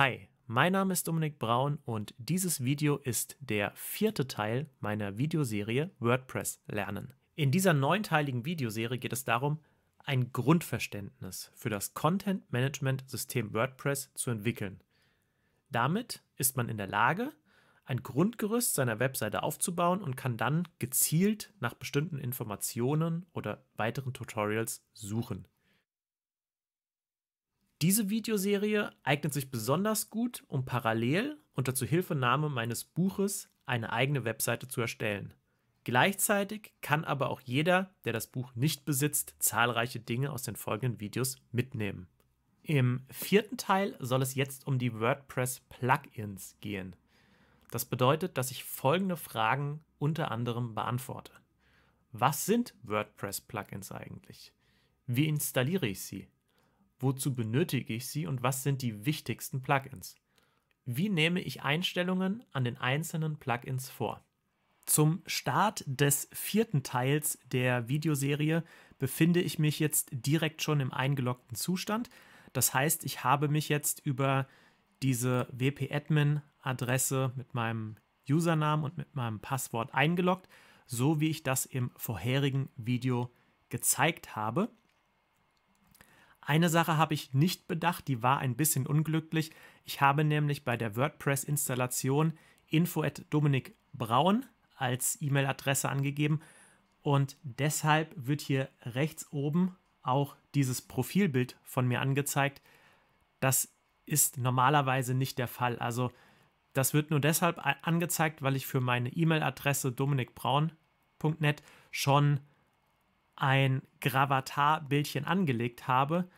Hi, mein Name ist Dominik Braun und dieses Video ist der vierte Teil meiner Videoserie WordPress lernen. In dieser neunteiligen Videoserie geht es darum, ein Grundverständnis für das Content Management System WordPress zu entwickeln. Damit ist man in der Lage, ein Grundgerüst seiner Webseite aufzubauen und kann dann gezielt nach bestimmten Informationen oder weiteren Tutorials suchen. Diese Videoserie eignet sich besonders gut, um parallel unter Zuhilfenahme meines Buches eine eigene Webseite zu erstellen. Gleichzeitig kann aber auch jeder, der das Buch nicht besitzt, zahlreiche Dinge aus den folgenden Videos mitnehmen. Im vierten Teil soll es jetzt um die WordPress-Plugins gehen. Das bedeutet, dass ich folgende Fragen unter anderem beantworte. Was sind WordPress-Plugins eigentlich? Wie installiere ich sie? wozu benötige ich sie und was sind die wichtigsten Plugins. Wie nehme ich Einstellungen an den einzelnen Plugins vor? Zum Start des vierten Teils der Videoserie befinde ich mich jetzt direkt schon im eingeloggten Zustand. Das heißt, ich habe mich jetzt über diese wp-admin-Adresse mit meinem Username und mit meinem Passwort eingeloggt, so wie ich das im vorherigen Video gezeigt habe. Eine Sache habe ich nicht bedacht, die war ein bisschen unglücklich. Ich habe nämlich bei der WordPress-Installation info.dominikbraun als E-Mail-Adresse angegeben und deshalb wird hier rechts oben auch dieses Profilbild von mir angezeigt. Das ist normalerweise nicht der Fall. Also das wird nur deshalb angezeigt, weil ich für meine E-Mail-Adresse dominikbraun.net schon ein Gravatar-Bildchen angelegt habe.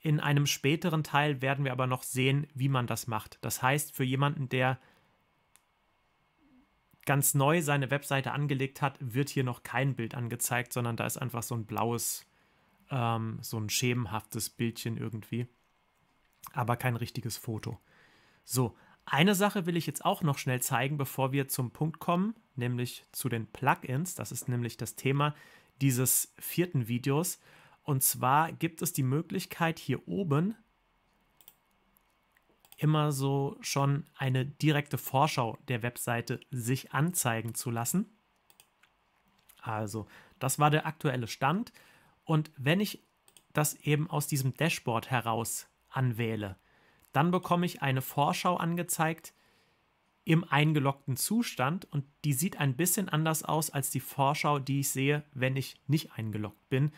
In einem späteren Teil werden wir aber noch sehen, wie man das macht. Das heißt, für jemanden, der ganz neu seine Webseite angelegt hat, wird hier noch kein Bild angezeigt, sondern da ist einfach so ein blaues, ähm, so ein schemenhaftes Bildchen irgendwie. Aber kein richtiges Foto. So, eine Sache will ich jetzt auch noch schnell zeigen, bevor wir zum Punkt kommen, nämlich zu den Plugins. Das ist nämlich das Thema dieses vierten Videos. Und zwar gibt es die Möglichkeit hier oben immer so schon eine direkte Vorschau der Webseite sich anzeigen zu lassen. Also, das war der aktuelle Stand. Und wenn ich das eben aus diesem Dashboard heraus anwähle, dann bekomme ich eine Vorschau angezeigt, im eingeloggten Zustand und die sieht ein bisschen anders aus als die Vorschau, die ich sehe, wenn ich nicht eingeloggt bin,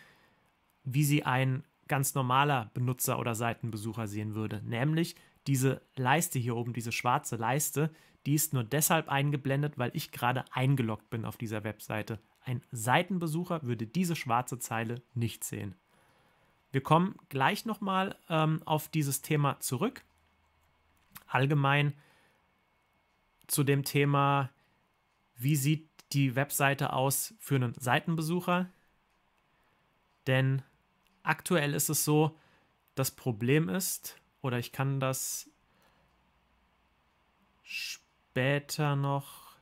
wie sie ein ganz normaler Benutzer oder Seitenbesucher sehen würde. Nämlich diese Leiste hier oben, diese schwarze Leiste, die ist nur deshalb eingeblendet, weil ich gerade eingeloggt bin auf dieser Webseite. Ein Seitenbesucher würde diese schwarze Zeile nicht sehen. Wir kommen gleich nochmal ähm, auf dieses Thema zurück. Allgemein zu dem Thema, wie sieht die Webseite aus für einen Seitenbesucher? Denn aktuell ist es so, das Problem ist, oder ich kann das später noch.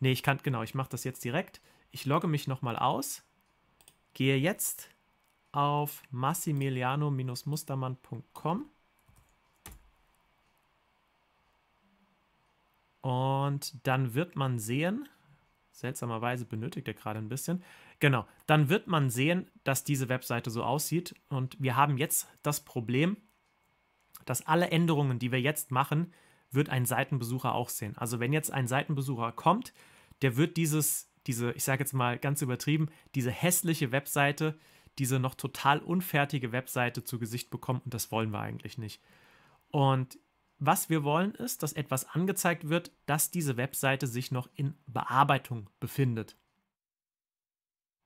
Nee, ich kann, genau, ich mache das jetzt direkt. Ich logge mich nochmal aus, gehe jetzt auf massimiliano-mustermann.com Und dann wird man sehen, seltsamerweise benötigt er gerade ein bisschen, genau, dann wird man sehen, dass diese Webseite so aussieht. Und wir haben jetzt das Problem, dass alle Änderungen, die wir jetzt machen, wird ein Seitenbesucher auch sehen. Also wenn jetzt ein Seitenbesucher kommt, der wird dieses, diese, ich sage jetzt mal ganz übertrieben, diese hässliche Webseite, diese noch total unfertige Webseite zu Gesicht bekommen und das wollen wir eigentlich nicht. Und was wir wollen ist, dass etwas angezeigt wird, dass diese Webseite sich noch in Bearbeitung befindet.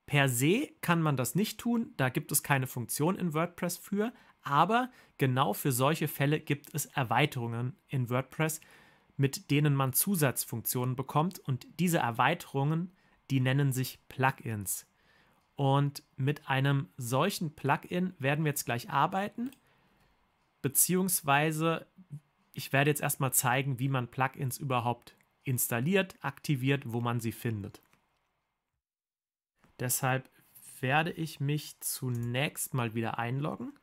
Per se kann man das nicht tun, da gibt es keine Funktion in WordPress für, aber genau für solche Fälle gibt es Erweiterungen in WordPress, mit denen man Zusatzfunktionen bekommt und diese Erweiterungen, die nennen sich Plugins. Und mit einem solchen Plugin werden wir jetzt gleich arbeiten, beziehungsweise ich werde jetzt erstmal zeigen, wie man Plugins überhaupt installiert, aktiviert, wo man sie findet. Deshalb werde ich mich zunächst mal wieder einloggen.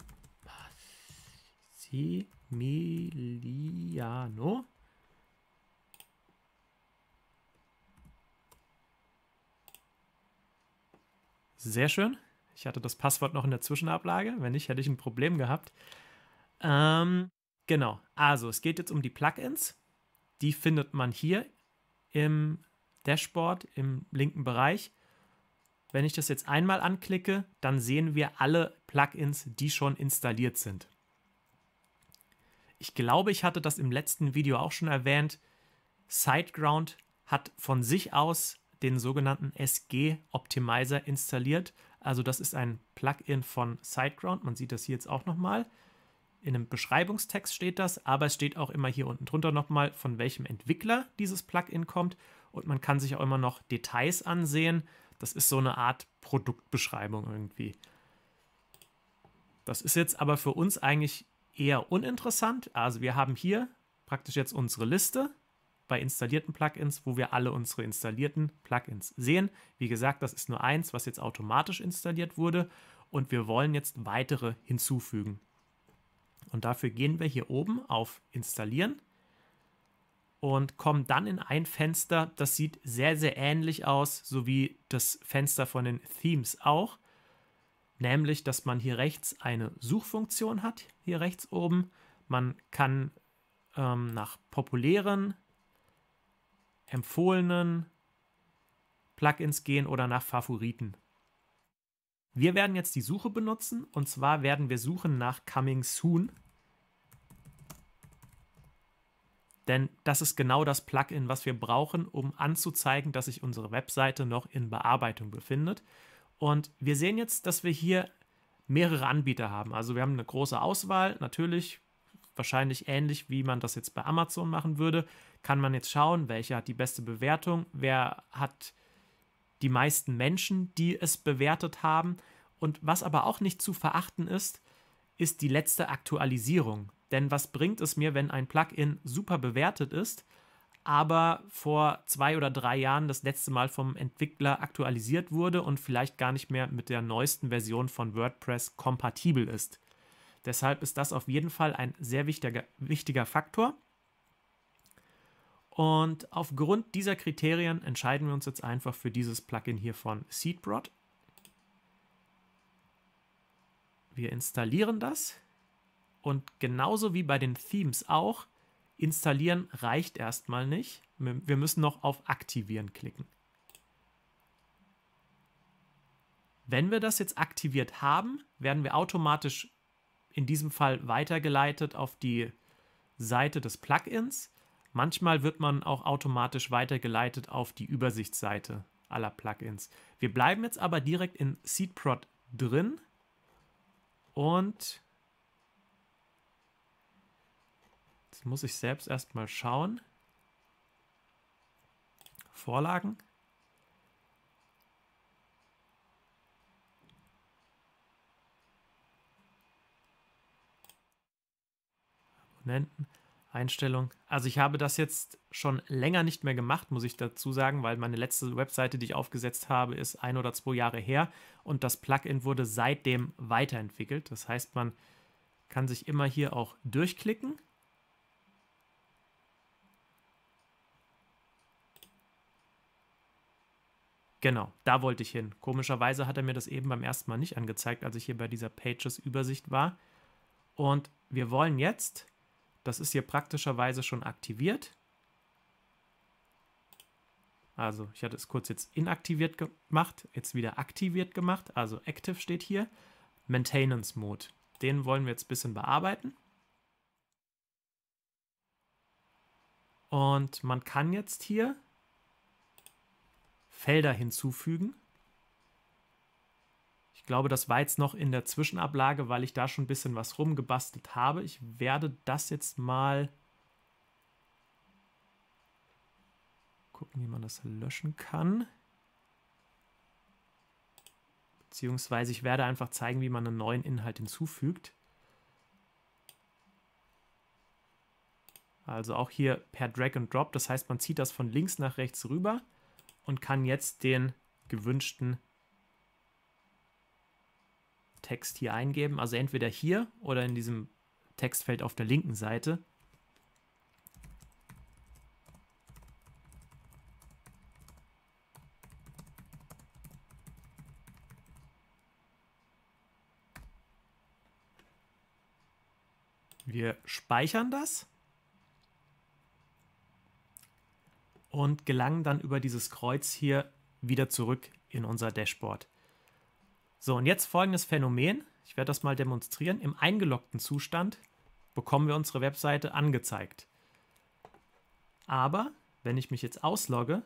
Massimiliano. Sehr schön. Ich hatte das Passwort noch in der Zwischenablage. Wenn nicht, hätte ich ein Problem gehabt. Ähm, Genau, also es geht jetzt um die Plugins. Die findet man hier im Dashboard im linken Bereich. Wenn ich das jetzt einmal anklicke, dann sehen wir alle Plugins, die schon installiert sind. Ich glaube, ich hatte das im letzten Video auch schon erwähnt. SiteGround hat von sich aus den sogenannten SG Optimizer installiert. Also das ist ein Plugin von SiteGround. Man sieht das hier jetzt auch nochmal. mal in einem Beschreibungstext steht das, aber es steht auch immer hier unten drunter nochmal, von welchem Entwickler dieses Plugin kommt. Und man kann sich auch immer noch Details ansehen. Das ist so eine Art Produktbeschreibung irgendwie. Das ist jetzt aber für uns eigentlich eher uninteressant. Also wir haben hier praktisch jetzt unsere Liste bei installierten Plugins, wo wir alle unsere installierten Plugins sehen. Wie gesagt, das ist nur eins, was jetzt automatisch installiert wurde und wir wollen jetzt weitere hinzufügen. Und dafür gehen wir hier oben auf Installieren und kommen dann in ein Fenster, das sieht sehr, sehr ähnlich aus, so wie das Fenster von den Themes auch. Nämlich, dass man hier rechts eine Suchfunktion hat, hier rechts oben. Man kann ähm, nach populären, empfohlenen Plugins gehen oder nach Favoriten. Wir werden jetzt die Suche benutzen und zwar werden wir suchen nach Coming Soon. Denn das ist genau das Plugin, was wir brauchen, um anzuzeigen, dass sich unsere Webseite noch in Bearbeitung befindet. Und wir sehen jetzt, dass wir hier mehrere Anbieter haben. Also wir haben eine große Auswahl. Natürlich wahrscheinlich ähnlich, wie man das jetzt bei Amazon machen würde, kann man jetzt schauen, welcher hat die beste Bewertung, wer hat die meisten Menschen, die es bewertet haben. Und was aber auch nicht zu verachten ist, ist die letzte Aktualisierung. Denn was bringt es mir, wenn ein Plugin super bewertet ist, aber vor zwei oder drei Jahren das letzte Mal vom Entwickler aktualisiert wurde und vielleicht gar nicht mehr mit der neuesten Version von WordPress kompatibel ist. Deshalb ist das auf jeden Fall ein sehr wichtiger, wichtiger Faktor. Und aufgrund dieser Kriterien entscheiden wir uns jetzt einfach für dieses Plugin hier von Seedprod. Wir installieren das und genauso wie bei den Themes auch, installieren reicht erstmal nicht. Wir müssen noch auf Aktivieren klicken. Wenn wir das jetzt aktiviert haben, werden wir automatisch in diesem Fall weitergeleitet auf die Seite des Plugins. Manchmal wird man auch automatisch weitergeleitet auf die Übersichtsseite aller Plugins. Wir bleiben jetzt aber direkt in Seedprod drin und jetzt muss ich selbst erstmal schauen. Vorlagen. Abonnenten. Einstellung. Also ich habe das jetzt schon länger nicht mehr gemacht, muss ich dazu sagen, weil meine letzte Webseite, die ich aufgesetzt habe, ist ein oder zwei Jahre her und das Plugin wurde seitdem weiterentwickelt. Das heißt, man kann sich immer hier auch durchklicken. Genau, da wollte ich hin. Komischerweise hat er mir das eben beim ersten Mal nicht angezeigt, als ich hier bei dieser Pages-Übersicht war. Und wir wollen jetzt das ist hier praktischerweise schon aktiviert. Also ich hatte es kurz jetzt inaktiviert gemacht, jetzt wieder aktiviert gemacht, also Active steht hier. Maintenance Mode, den wollen wir jetzt ein bisschen bearbeiten. Und man kann jetzt hier Felder hinzufügen glaube, das war jetzt noch in der Zwischenablage, weil ich da schon ein bisschen was rumgebastelt habe. Ich werde das jetzt mal gucken, wie man das löschen kann. Beziehungsweise ich werde einfach zeigen, wie man einen neuen Inhalt hinzufügt. Also auch hier per Drag and Drop. Das heißt, man zieht das von links nach rechts rüber und kann jetzt den gewünschten Text hier eingeben. Also entweder hier oder in diesem Textfeld auf der linken Seite. Wir speichern das und gelangen dann über dieses Kreuz hier wieder zurück in unser Dashboard. So, und jetzt folgendes Phänomen. Ich werde das mal demonstrieren. Im eingeloggten Zustand bekommen wir unsere Webseite angezeigt. Aber wenn ich mich jetzt auslogge,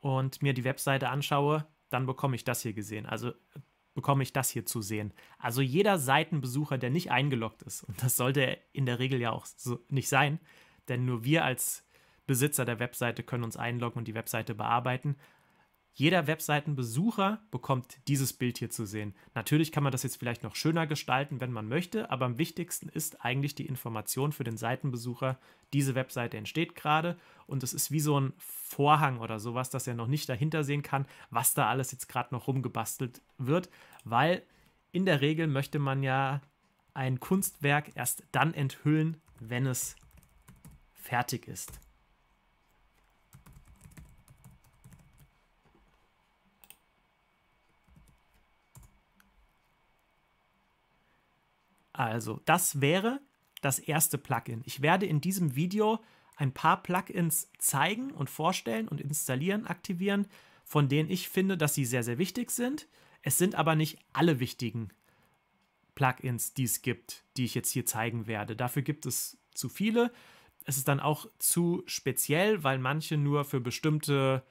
und mir die Webseite anschaue, dann bekomme ich das hier gesehen. Also bekomme ich das hier zu sehen. Also jeder Seitenbesucher, der nicht eingeloggt ist, und das sollte in der Regel ja auch so nicht sein, denn nur wir als Besitzer der Webseite können uns einloggen und die Webseite bearbeiten. Jeder Webseitenbesucher bekommt dieses Bild hier zu sehen. Natürlich kann man das jetzt vielleicht noch schöner gestalten, wenn man möchte, aber am wichtigsten ist eigentlich die Information für den Seitenbesucher, diese Webseite entsteht gerade und es ist wie so ein Vorhang oder sowas, dass er noch nicht dahinter sehen kann, was da alles jetzt gerade noch rumgebastelt wird, weil in der Regel möchte man ja ein Kunstwerk erst dann enthüllen, wenn es fertig ist. Also, das wäre das erste Plugin. Ich werde in diesem Video ein paar Plugins zeigen und vorstellen und installieren, aktivieren, von denen ich finde, dass sie sehr, sehr wichtig sind. Es sind aber nicht alle wichtigen Plugins, die es gibt, die ich jetzt hier zeigen werde. Dafür gibt es zu viele. Es ist dann auch zu speziell, weil manche nur für bestimmte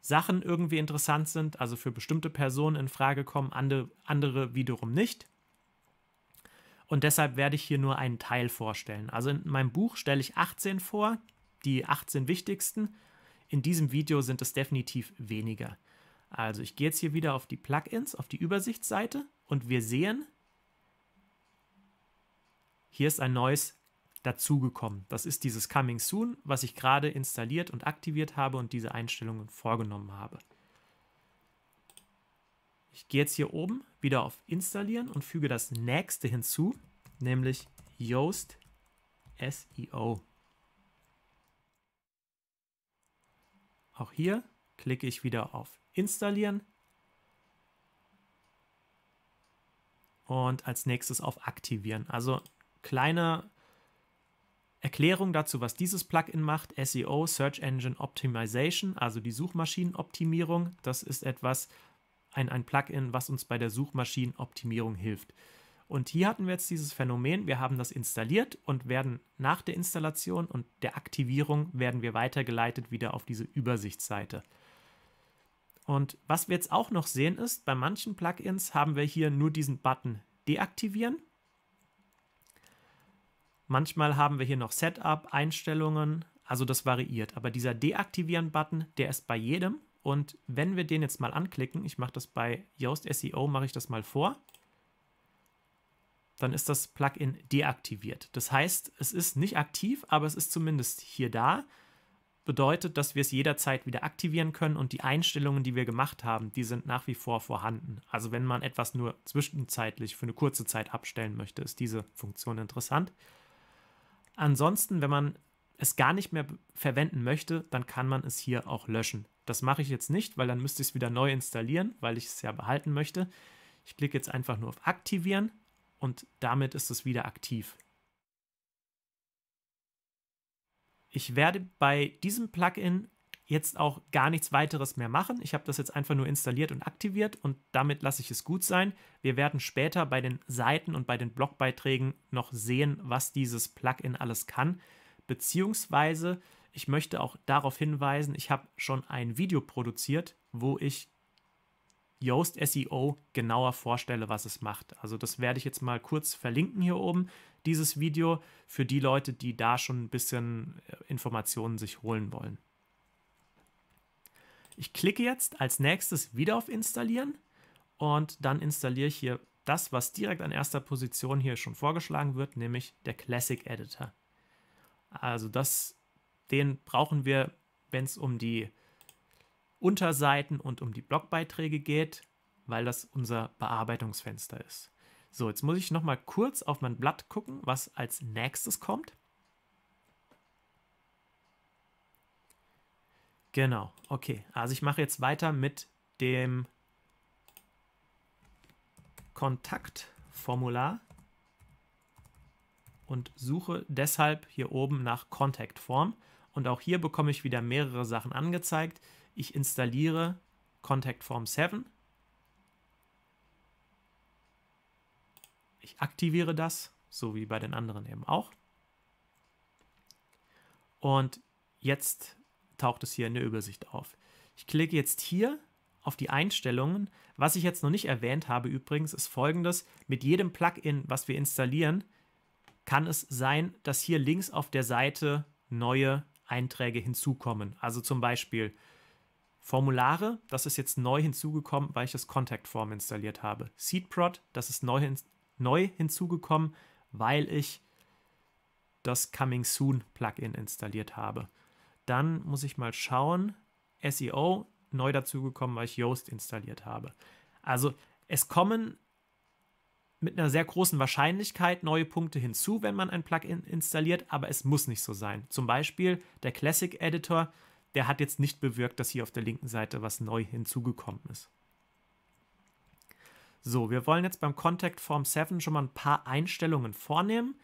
Sachen irgendwie interessant sind, also für bestimmte Personen in Frage kommen, andere, wiederum nicht und deshalb werde ich hier nur einen Teil vorstellen. Also in meinem Buch stelle ich 18 vor, die 18 wichtigsten. In diesem Video sind es definitiv weniger. Also ich gehe jetzt hier wieder auf die Plugins, auf die Übersichtsseite und wir sehen, hier ist ein neues dazugekommen. Das ist dieses Coming Soon, was ich gerade installiert und aktiviert habe und diese Einstellungen vorgenommen habe. Ich gehe jetzt hier oben wieder auf Installieren und füge das nächste hinzu, nämlich Yoast SEO. Auch hier klicke ich wieder auf Installieren und als nächstes auf Aktivieren. Also kleine Erklärung dazu, was dieses Plugin macht, SEO, Search Engine Optimization, also die Suchmaschinenoptimierung. Das ist etwas, ein, ein Plugin, was uns bei der Suchmaschinenoptimierung hilft. Und hier hatten wir jetzt dieses Phänomen, wir haben das installiert und werden nach der Installation und der Aktivierung werden wir weitergeleitet wieder auf diese Übersichtsseite. Und was wir jetzt auch noch sehen ist, bei manchen Plugins haben wir hier nur diesen Button deaktivieren. Manchmal haben wir hier noch Setup, Einstellungen, also das variiert. Aber dieser Deaktivieren-Button, der ist bei jedem und wenn wir den jetzt mal anklicken, ich mache das bei Yoast SEO, mache ich das mal vor, dann ist das Plugin deaktiviert. Das heißt, es ist nicht aktiv, aber es ist zumindest hier da. Bedeutet, dass wir es jederzeit wieder aktivieren können und die Einstellungen, die wir gemacht haben, die sind nach wie vor vorhanden. Also wenn man etwas nur zwischenzeitlich für eine kurze Zeit abstellen möchte, ist diese Funktion interessant. Ansonsten, wenn man es gar nicht mehr verwenden möchte, dann kann man es hier auch löschen. Das mache ich jetzt nicht, weil dann müsste ich es wieder neu installieren, weil ich es ja behalten möchte. Ich klicke jetzt einfach nur auf Aktivieren und damit ist es wieder aktiv. Ich werde bei diesem Plugin jetzt auch gar nichts weiteres mehr machen. Ich habe das jetzt einfach nur installiert und aktiviert und damit lasse ich es gut sein. Wir werden später bei den Seiten und bei den Blogbeiträgen noch sehen, was dieses Plugin alles kann, beziehungsweise ich möchte auch darauf hinweisen, ich habe schon ein Video produziert, wo ich Yoast SEO genauer vorstelle, was es macht. Also das werde ich jetzt mal kurz verlinken hier oben, dieses Video, für die Leute, die da schon ein bisschen äh, Informationen sich holen wollen. Ich klicke jetzt als nächstes wieder auf Installieren und dann installiere ich hier das, was direkt an erster Position hier schon vorgeschlagen wird, nämlich der Classic Editor. Also das ist den brauchen wir, wenn es um die Unterseiten und um die Blogbeiträge geht, weil das unser Bearbeitungsfenster ist. So, jetzt muss ich noch mal kurz auf mein Blatt gucken, was als nächstes kommt. Genau, okay. Also ich mache jetzt weiter mit dem Kontaktformular und suche deshalb hier oben nach Contact Form. Und auch hier bekomme ich wieder mehrere Sachen angezeigt. Ich installiere Contact Form 7. Ich aktiviere das, so wie bei den anderen eben auch. Und jetzt taucht es hier in der Übersicht auf. Ich klicke jetzt hier auf die Einstellungen. Was ich jetzt noch nicht erwähnt habe übrigens, ist folgendes. Mit jedem Plugin, was wir installieren, kann es sein, dass hier links auf der Seite neue Einträge hinzukommen. Also zum Beispiel Formulare, das ist jetzt neu hinzugekommen, weil ich das Contact Form installiert habe. Seedprod, das ist neu, hin neu hinzugekommen, weil ich das Coming Soon Plugin installiert habe. Dann muss ich mal schauen, SEO neu dazugekommen, weil ich Yoast installiert habe. Also es kommen mit einer sehr großen Wahrscheinlichkeit neue Punkte hinzu, wenn man ein Plugin installiert, aber es muss nicht so sein. Zum Beispiel der Classic Editor, der hat jetzt nicht bewirkt, dass hier auf der linken Seite was neu hinzugekommen ist. So, wir wollen jetzt beim Contact Form 7 schon mal ein paar Einstellungen vornehmen.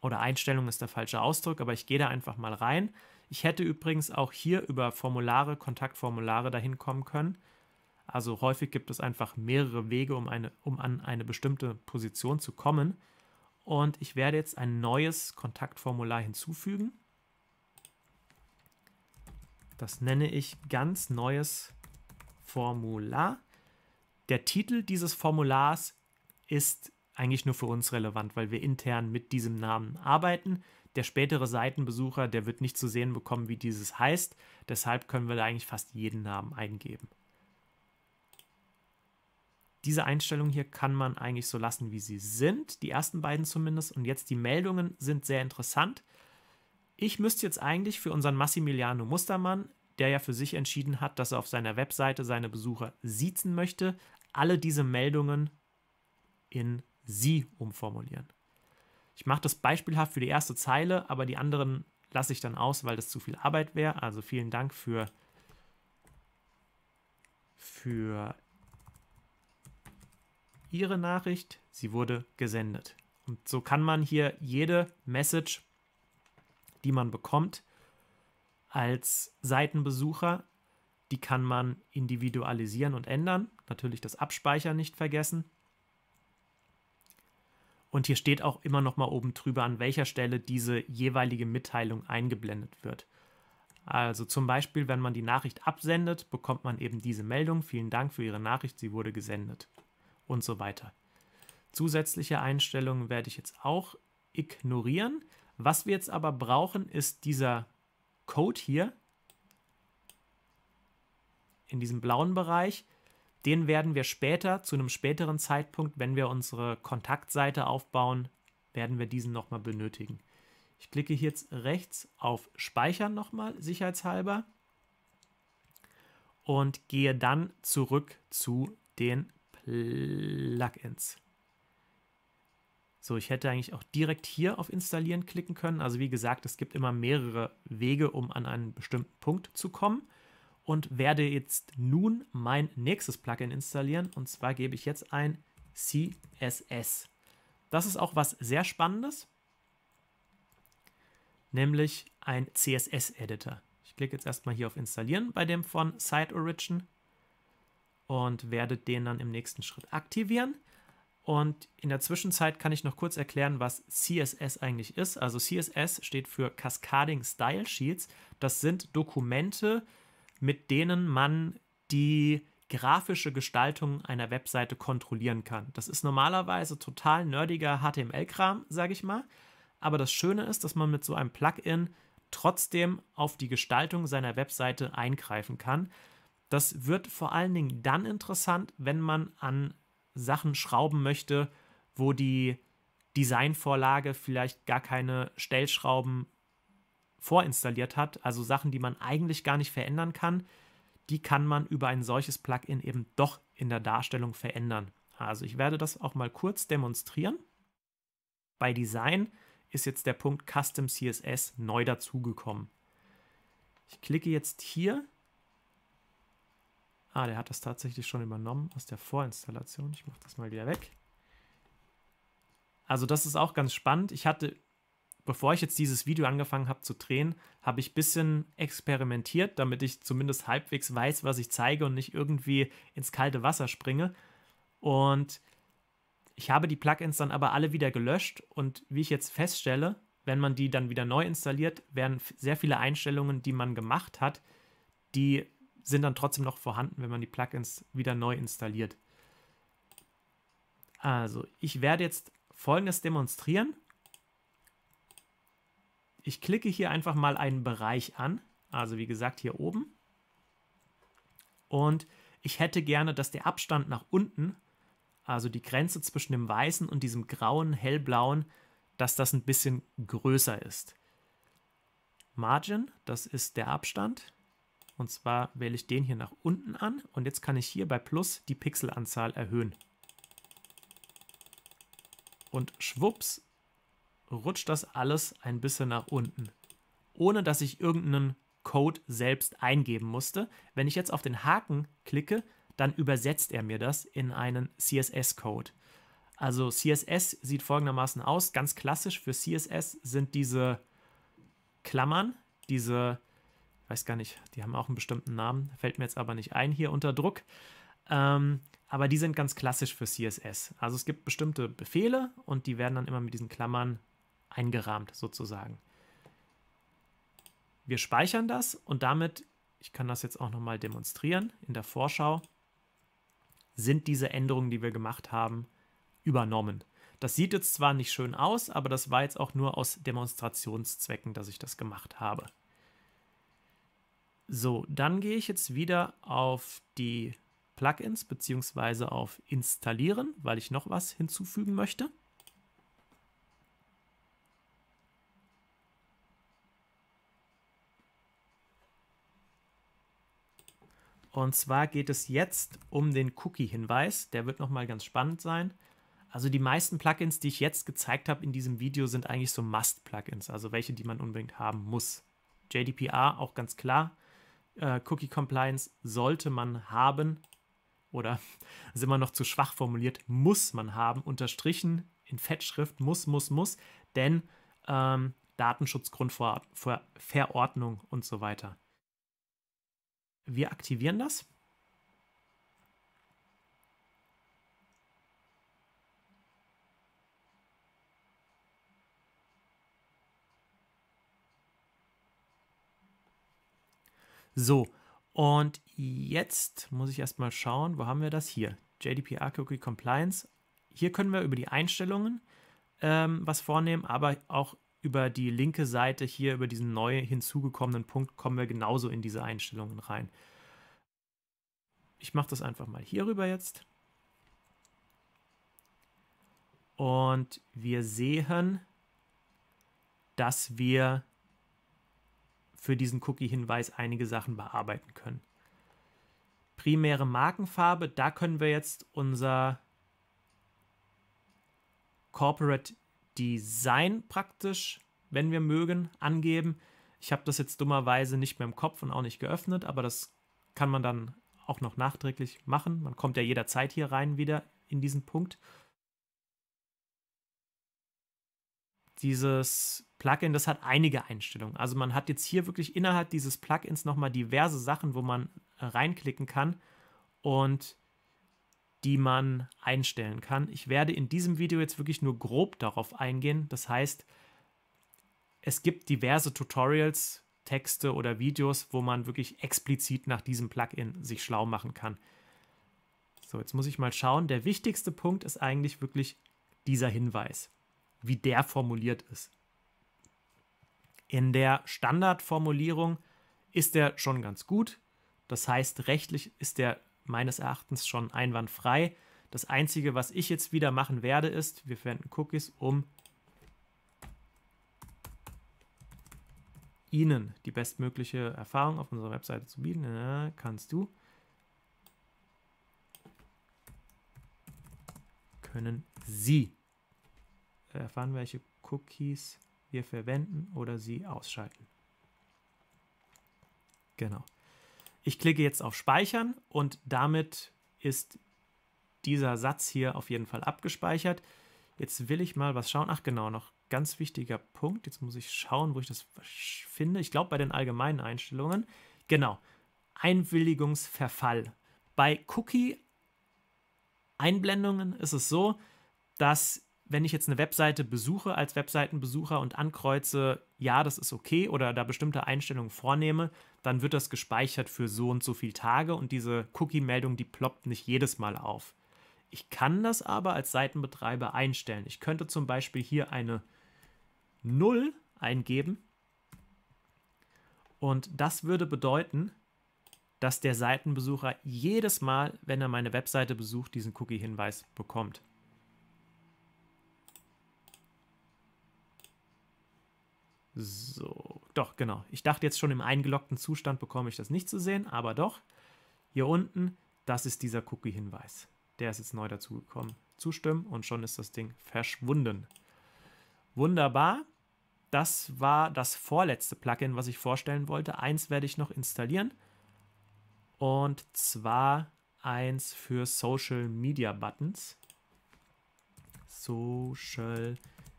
Oder Einstellung ist der falsche Ausdruck, aber ich gehe da einfach mal rein. Ich hätte übrigens auch hier über Formulare, Kontaktformulare dahin kommen können. Also häufig gibt es einfach mehrere Wege, um, eine, um an eine bestimmte Position zu kommen. Und ich werde jetzt ein neues Kontaktformular hinzufügen. Das nenne ich ganz neues Formular. Der Titel dieses Formulars ist eigentlich nur für uns relevant, weil wir intern mit diesem Namen arbeiten. Der spätere Seitenbesucher, der wird nicht zu sehen bekommen, wie dieses heißt. Deshalb können wir da eigentlich fast jeden Namen eingeben diese Einstellungen hier kann man eigentlich so lassen, wie sie sind, die ersten beiden zumindest. Und jetzt die Meldungen sind sehr interessant. Ich müsste jetzt eigentlich für unseren Massimiliano Mustermann, der ja für sich entschieden hat, dass er auf seiner Webseite seine Besucher siezen möchte, alle diese Meldungen in sie umformulieren. Ich mache das beispielhaft für die erste Zeile, aber die anderen lasse ich dann aus, weil das zu viel Arbeit wäre. Also vielen Dank für, für Ihre Nachricht, sie wurde gesendet. Und so kann man hier jede Message, die man bekommt, als Seitenbesucher, die kann man individualisieren und ändern. Natürlich das Abspeichern nicht vergessen. Und hier steht auch immer noch mal oben drüber, an welcher Stelle diese jeweilige Mitteilung eingeblendet wird. Also zum Beispiel, wenn man die Nachricht absendet, bekommt man eben diese Meldung. Vielen Dank für Ihre Nachricht, sie wurde gesendet und so weiter. Zusätzliche Einstellungen werde ich jetzt auch ignorieren. Was wir jetzt aber brauchen, ist dieser Code hier in diesem blauen Bereich. Den werden wir später, zu einem späteren Zeitpunkt, wenn wir unsere Kontaktseite aufbauen, werden wir diesen nochmal benötigen. Ich klicke hier jetzt rechts auf Speichern nochmal, sicherheitshalber, und gehe dann zurück zu den Plugins. So, ich hätte eigentlich auch direkt hier auf Installieren klicken können. Also wie gesagt, es gibt immer mehrere Wege, um an einen bestimmten Punkt zu kommen. Und werde jetzt nun mein nächstes Plugin installieren. Und zwar gebe ich jetzt ein CSS. Das ist auch was sehr Spannendes, nämlich ein CSS-Editor. Ich klicke jetzt erstmal hier auf Installieren bei dem von Site Origin und werdet den dann im nächsten Schritt aktivieren. Und in der Zwischenzeit kann ich noch kurz erklären, was CSS eigentlich ist. Also CSS steht für Cascading Style Sheets. Das sind Dokumente, mit denen man die grafische Gestaltung einer Webseite kontrollieren kann. Das ist normalerweise total nerdiger HTML-Kram, sage ich mal. Aber das Schöne ist, dass man mit so einem Plugin trotzdem auf die Gestaltung seiner Webseite eingreifen kann. Das wird vor allen Dingen dann interessant, wenn man an Sachen schrauben möchte, wo die Designvorlage vielleicht gar keine Stellschrauben vorinstalliert hat, also Sachen, die man eigentlich gar nicht verändern kann, die kann man über ein solches Plugin eben doch in der Darstellung verändern. Also ich werde das auch mal kurz demonstrieren. Bei Design ist jetzt der Punkt Custom CSS neu dazugekommen. Ich klicke jetzt hier Ah, der hat das tatsächlich schon übernommen aus der Vorinstallation. Ich mache das mal wieder weg. Also das ist auch ganz spannend. Ich hatte, bevor ich jetzt dieses Video angefangen habe zu drehen, habe ich ein bisschen experimentiert, damit ich zumindest halbwegs weiß, was ich zeige und nicht irgendwie ins kalte Wasser springe. Und ich habe die Plugins dann aber alle wieder gelöscht und wie ich jetzt feststelle, wenn man die dann wieder neu installiert, werden sehr viele Einstellungen, die man gemacht hat, die sind dann trotzdem noch vorhanden, wenn man die Plugins wieder neu installiert. Also, ich werde jetzt Folgendes demonstrieren. Ich klicke hier einfach mal einen Bereich an, also wie gesagt hier oben. Und ich hätte gerne, dass der Abstand nach unten, also die Grenze zwischen dem weißen und diesem grauen, hellblauen, dass das ein bisschen größer ist. Margin, das ist der Abstand. Und zwar wähle ich den hier nach unten an und jetzt kann ich hier bei Plus die Pixelanzahl erhöhen. Und schwupps rutscht das alles ein bisschen nach unten, ohne dass ich irgendeinen Code selbst eingeben musste. Wenn ich jetzt auf den Haken klicke, dann übersetzt er mir das in einen CSS-Code. Also CSS sieht folgendermaßen aus. Ganz klassisch für CSS sind diese Klammern, diese weiß gar nicht, die haben auch einen bestimmten Namen, fällt mir jetzt aber nicht ein hier unter Druck. Ähm, aber die sind ganz klassisch für CSS. Also es gibt bestimmte Befehle und die werden dann immer mit diesen Klammern eingerahmt sozusagen. Wir speichern das und damit, ich kann das jetzt auch nochmal demonstrieren in der Vorschau, sind diese Änderungen, die wir gemacht haben, übernommen. Das sieht jetzt zwar nicht schön aus, aber das war jetzt auch nur aus Demonstrationszwecken, dass ich das gemacht habe. So, dann gehe ich jetzt wieder auf die Plugins bzw. auf Installieren, weil ich noch was hinzufügen möchte. Und zwar geht es jetzt um den Cookie-Hinweis. Der wird nochmal ganz spannend sein. Also die meisten Plugins, die ich jetzt gezeigt habe in diesem Video, sind eigentlich so Must-Plugins, also welche, die man unbedingt haben muss. JDPR auch ganz klar, äh, Cookie Compliance sollte man haben oder ist immer noch zu schwach formuliert, muss man haben, unterstrichen in Fettschrift, muss, muss, muss, denn ähm, Datenschutzgrundverordnung und so weiter. Wir aktivieren das So, und jetzt muss ich erstmal schauen, wo haben wir das hier? JDPR Cookie Compliance. Hier können wir über die Einstellungen ähm, was vornehmen, aber auch über die linke Seite hier, über diesen neu hinzugekommenen Punkt, kommen wir genauso in diese Einstellungen rein. Ich mache das einfach mal hier rüber jetzt. Und wir sehen, dass wir für diesen Cookie-Hinweis einige Sachen bearbeiten können. Primäre Markenfarbe, da können wir jetzt unser Corporate Design praktisch, wenn wir mögen, angeben. Ich habe das jetzt dummerweise nicht mehr im Kopf und auch nicht geöffnet, aber das kann man dann auch noch nachträglich machen. Man kommt ja jederzeit hier rein wieder in diesen Punkt. Dieses Plugin, das hat einige Einstellungen. Also man hat jetzt hier wirklich innerhalb dieses Plugins nochmal diverse Sachen, wo man äh, reinklicken kann und die man einstellen kann. Ich werde in diesem Video jetzt wirklich nur grob darauf eingehen. Das heißt, es gibt diverse Tutorials, Texte oder Videos, wo man wirklich explizit nach diesem Plugin sich schlau machen kann. So, jetzt muss ich mal schauen. Der wichtigste Punkt ist eigentlich wirklich dieser Hinweis, wie der formuliert ist. In der Standardformulierung ist er schon ganz gut. Das heißt, rechtlich ist er meines Erachtens schon einwandfrei. Das Einzige, was ich jetzt wieder machen werde, ist, wir verwenden Cookies, um Ihnen die bestmögliche Erfahrung auf unserer Webseite zu bieten. Ja, kannst du. Können Sie erfahren, welche Cookies wir verwenden oder sie ausschalten. Genau. Ich klicke jetzt auf Speichern und damit ist dieser Satz hier auf jeden Fall abgespeichert. Jetzt will ich mal was schauen. Ach genau, noch ganz wichtiger Punkt. Jetzt muss ich schauen, wo ich das finde. Ich glaube bei den allgemeinen Einstellungen. Genau. Einwilligungsverfall. Bei Cookie Einblendungen ist es so, dass wenn ich jetzt eine Webseite besuche als Webseitenbesucher und ankreuze, ja, das ist okay oder da bestimmte Einstellungen vornehme, dann wird das gespeichert für so und so viele Tage und diese Cookie-Meldung, die ploppt nicht jedes Mal auf. Ich kann das aber als Seitenbetreiber einstellen. Ich könnte zum Beispiel hier eine 0 eingeben und das würde bedeuten, dass der Seitenbesucher jedes Mal, wenn er meine Webseite besucht, diesen Cookie-Hinweis bekommt. So, doch, genau. Ich dachte jetzt schon im eingeloggten Zustand bekomme ich das nicht zu sehen, aber doch. Hier unten, das ist dieser Cookie-Hinweis. Der ist jetzt neu dazugekommen. Zustimmen und schon ist das Ding verschwunden. Wunderbar. Das war das vorletzte Plugin, was ich vorstellen wollte. Eins werde ich noch installieren. Und zwar eins für Social Media Buttons. Social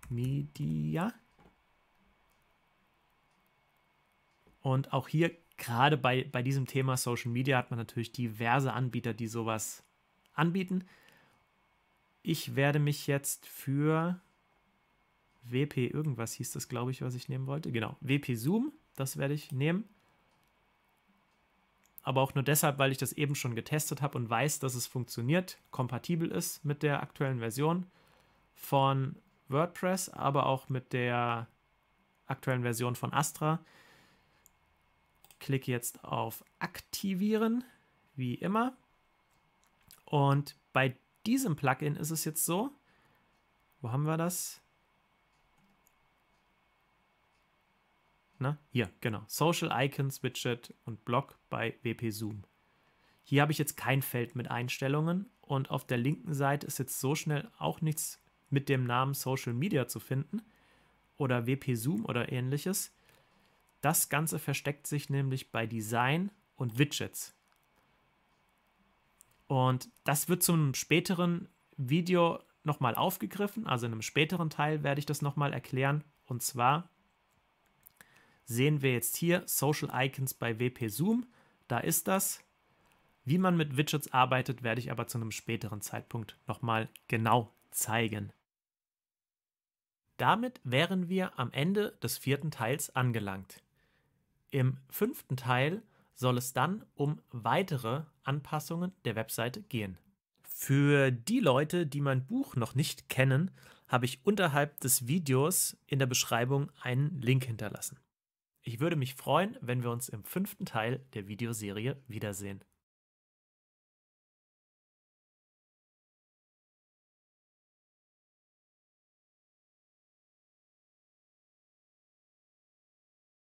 Media Und auch hier, gerade bei, bei diesem Thema Social Media, hat man natürlich diverse Anbieter, die sowas anbieten. Ich werde mich jetzt für WP irgendwas hieß das, glaube ich, was ich nehmen wollte. Genau, WP Zoom, das werde ich nehmen. Aber auch nur deshalb, weil ich das eben schon getestet habe und weiß, dass es funktioniert, kompatibel ist mit der aktuellen Version von WordPress, aber auch mit der aktuellen Version von Astra klicke jetzt auf Aktivieren, wie immer. Und bei diesem Plugin ist es jetzt so, wo haben wir das? Na, hier, genau. Social Icons, Widget und Block bei WP Zoom. Hier habe ich jetzt kein Feld mit Einstellungen und auf der linken Seite ist jetzt so schnell auch nichts mit dem Namen Social Media zu finden oder WP Zoom oder ähnliches. Das Ganze versteckt sich nämlich bei Design und Widgets. Und das wird zum späteren Video nochmal aufgegriffen. Also in einem späteren Teil werde ich das nochmal erklären. Und zwar sehen wir jetzt hier Social Icons bei WP Zoom. Da ist das. Wie man mit Widgets arbeitet, werde ich aber zu einem späteren Zeitpunkt nochmal genau zeigen. Damit wären wir am Ende des vierten Teils angelangt. Im fünften Teil soll es dann um weitere Anpassungen der Webseite gehen. Für die Leute, die mein Buch noch nicht kennen, habe ich unterhalb des Videos in der Beschreibung einen Link hinterlassen. Ich würde mich freuen, wenn wir uns im fünften Teil der Videoserie wiedersehen.